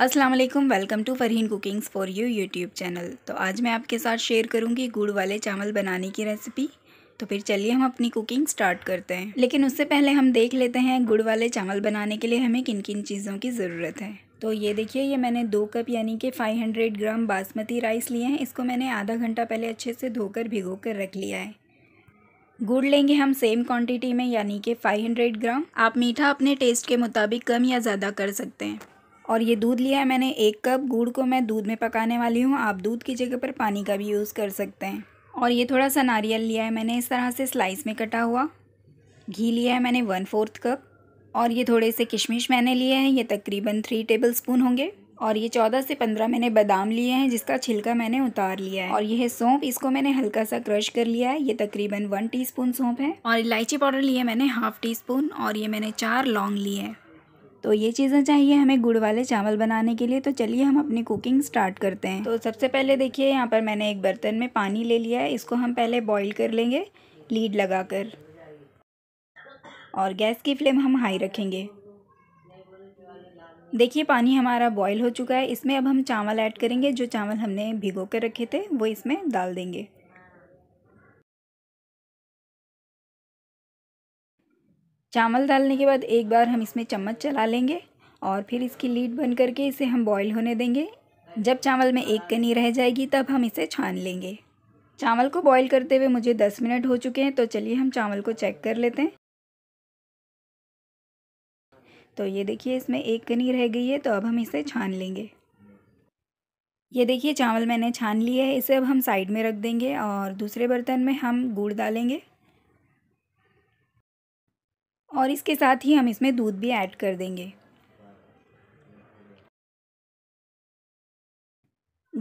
अस्सलाम वालेकुम welcome to Farheen cookings for you YouTube channel तो आज मैं आपके साथ शेयर करूंगी गुड़ वाले चावल बनाने की रेसिपी तो फिर चलिए हम अपनी कुकिंग स्टार्ट करते हैं लेकिन उससे पहले हम देख लेते हैं गुड़ वाले चावल बनाने के लिए हमें किन किन चीज़ों की ज़रूरत है तो ये देखिए ये मैंने दो कप यानी कि 500 ग्राम बासमती राइस लिए हैं इसको मैंने आधा घंटा पहले अच्छे से धोकर भिगो कर रख लिया है गुड़ लेंगे हम सेम क्वांटिटी में यानी कि 500 ग्राम आप मीठा अपने टेस्ट के मुताबिक कम या ज़्यादा कर सकते हैं और ये दूध लिया है मैंने एक कप गुड़ को मैं दूध में पकाने वाली हूँ आप दूध की जगह पर पानी का भी यूज़ कर सकते हैं और ये थोड़ा सा नारियल लिया है मैंने इस तरह से स्लाइस में कटा हुआ घी लिया है मैंने वन फोर्थ कप और ये थोड़े से किशमिश मैंने लिए हैं ये तकरीबन थ्री टेबल स्पून होंगे और ये चौदह से पंद्रह मैंने बादाम लिए हैं जिसका छिलका मैंने उतार लिया है और यह सौंप इसको मैंने हल्का सा क्रश कर लिया है ये तकरीबन वन टीस्पून सौंप है और इलायची पाउडर लिए मैंने हाफ टी स्पून और ये मैंने चार लौंग लिए हैं तो ये चीज़ें चाहिए हमें गुड़ वाले चावल बनाने के लिए तो चलिए हम अपनी कुकिंग स्टार्ट करते हैं तो सबसे पहले देखिए यहाँ पर मैंने एक बर्तन में पानी ले लिया है इसको हम पहले बॉईल कर लेंगे लीड लगाकर और गैस की फ्लेम हम हाई रखेंगे देखिए पानी हमारा बॉईल हो चुका है इसमें अब हम चावल ऐड करेंगे जो चावल हमने भिगो कर रखे थे वो इसमें डाल देंगे चावल डालने के बाद एक बार हम इसमें चम्मच चला लेंगे और फिर इसकी लीड बन करके इसे हम बॉईल होने देंगे जब चावल में एक कनी रह जाएगी तब हम इसे छान लेंगे चावल को बॉईल करते हुए मुझे दस मिनट हो चुके हैं तो चलिए हम चावल को चेक कर लेते हैं तो ये देखिए इसमें एक कनी रह गई है तो अब हम इसे छान लेंगे ये देखिए चावल मैंने छान लिया है इसे अब हम साइड में रख देंगे और दूसरे बर्तन में हम गुड़ डालेंगे और इसके साथ ही हम इसमें दूध भी ऐड कर देंगे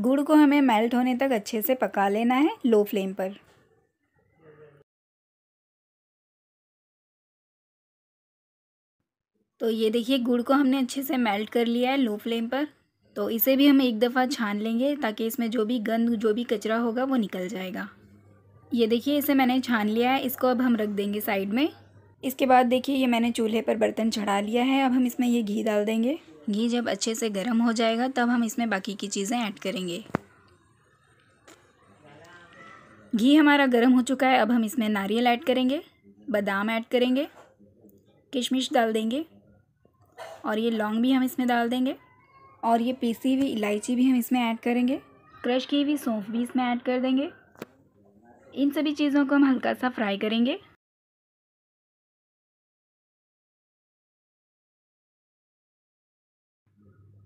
गुड़ को हमें मेल्ट होने तक अच्छे से पका लेना है लो फ्लेम पर तो ये देखिए गुड़ को हमने अच्छे से मेल्ट कर लिया है लो फ्लेम पर तो इसे भी हम एक दफ़ा छान लेंगे ताकि इसमें जो भी गंद जो भी कचरा होगा वो निकल जाएगा ये देखिए इसे मैंने छान लिया है इसको अब हम रख देंगे साइड में इसके बाद देखिए ये मैंने चूल्हे पर बर्तन चढ़ा लिया है अब हम इसमें ये घी डाल देंगे घी जब अच्छे से गर्म हो जाएगा तब हम इसमें बाकी की चीज़ें ऐड करेंगे घी हमारा गर्म हो चुका है अब हम इसमें नारियल ऐड करेंगे बादाम ऐड करेंगे किशमिश डाल देंगे और ये लौंग भी हम इसमें डाल देंगे और ये पीसी हुई इलायची भी हम इसमें ऐड करेंगे क्रश की हुई सौंफ भी इसमें ऐड कर देंगे इन सभी चीज़ों को हम हल्का सा फ्राई करेंगे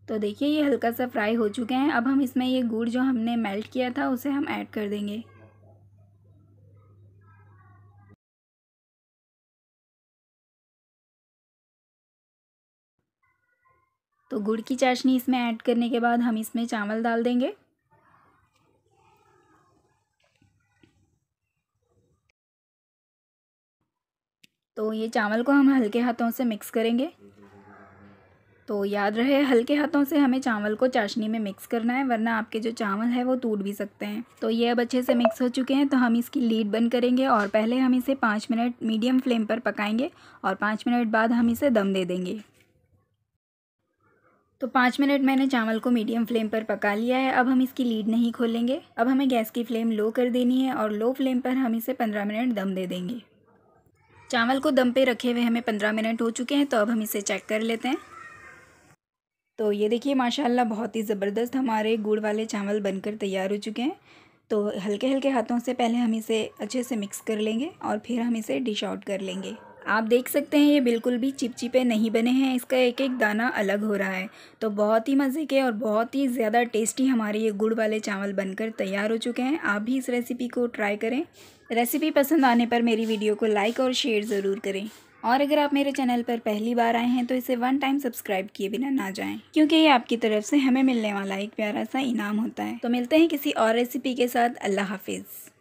तो देखिए ये हल्का सा फ्राई हो चुके हैं अब हम इसमें ये गुड़ जो हमने मेल्ट किया था उसे हम ऐड कर देंगे तो गुड़ की चाशनी इसमें ऐड करने के बाद हम इसमें चावल डाल देंगे तो ये चावल को हम हल्के हाथों से मिक्स करेंगे तो याद रहे हल्के हाथों से हमें चावल को चाशनी में मिक्स करना है वरना आपके जो चावल है वो टूट भी सकते हैं तो ये अब अच्छे से मिक्स हो चुके हैं तो हम इसकी लीड बंद करेंगे और पहले हम इसे पाँच मिनट मीडियम फ्लेम पर पकाएंगे और पाँच मिनट बाद हम इसे दम दे देंगे तो पाँच मिनट मैंने चावल को मीडियम फ्लेम पर पका लिया है अब हम इसकी लीड नहीं खोलेंगे अब हमें गैस की फ्लेम लो कर देनी है और लो फ्लेम पर हम इसे पंद्रह मिनट दम दे देंगे चावल को दम पे रखे हुए हमें पंद्रह मिनट हो चुके हैं तो अब हम इसे चेक कर लेते हैं तो ये देखिए माशाल्लाह बहुत ही ज़बरदस्त हमारे गुड़ वाले चावल बनकर तैयार हो चुके हैं तो हल्के हल्के हाथों से पहले हम इसे अच्छे से मिक्स कर लेंगे और फिर हम इसे डिश आउट कर लेंगे आप देख सकते हैं ये बिल्कुल भी चिपचिपे नहीं बने हैं इसका एक एक दाना अलग हो रहा है तो बहुत ही मज़े के और बहुत ही ज़्यादा टेस्टी हमारे ये गुड़ वाले चावल बनकर तैयार हो चुके हैं आप भी इस रेसिपी को ट्राई करें रेसिपी पसंद आने पर मेरी वीडियो को लाइक और शेयर ज़रूर करें और अगर आप मेरे चैनल पर पहली बार आए हैं तो इसे वन टाइम सब्सक्राइब किए बिना ना जाएं क्योंकि ये आपकी तरफ से हमें मिलने वाला एक प्यारा सा इनाम होता है तो मिलते हैं किसी और रेसिपी के साथ अल्लाह हाफिज़